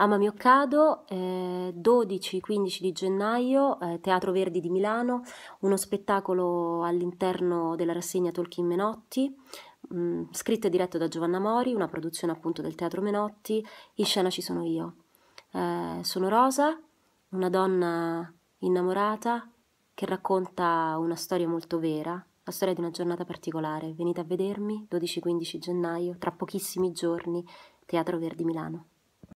Amami Occado, eh, 12-15 di gennaio, eh, Teatro Verdi di Milano, uno spettacolo all'interno della rassegna Tolkien Menotti, mh, mm, scritto e diretto da Giovanna Mori, una produzione appunto del Teatro Menotti, in scena ci sono io. Eh, sono Rosa, una donna innamorata che racconta una storia molto vera, la storia di una giornata particolare. Venite a vedermi 12-15 gennaio, tra pochissimi giorni, Teatro Verdi Milano.